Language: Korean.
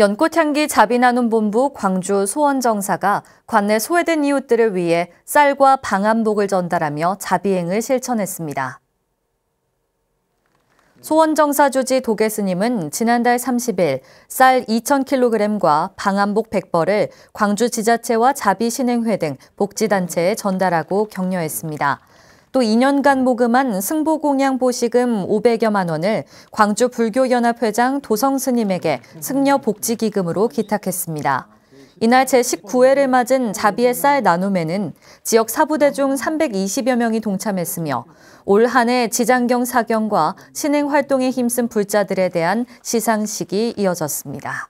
연꽃향기 자비나눔 본부 광주 소원정사가 관내 소외된 이웃들을 위해 쌀과 방한복을 전달하며 자비행을 실천했습니다. 소원정사 주지 도계스님은 지난달 30일 쌀 2,000kg과 방한복 100벌을 광주 지자체와 자비신행회 등 복지단체에 전달하고 격려했습니다. 또 2년간 모금한 승보공양 보시금 500여만 원을 광주 불교연합회장 도성 스님에게 승려 복지기금으로 기탁했습니다. 이날 제19회를 맞은 자비의 쌀 나눔에는 지역 사부대 중 320여 명이 동참했으며 올 한해 지장경 사경과 신행 활동에 힘쓴 불자들에 대한 시상식이 이어졌습니다.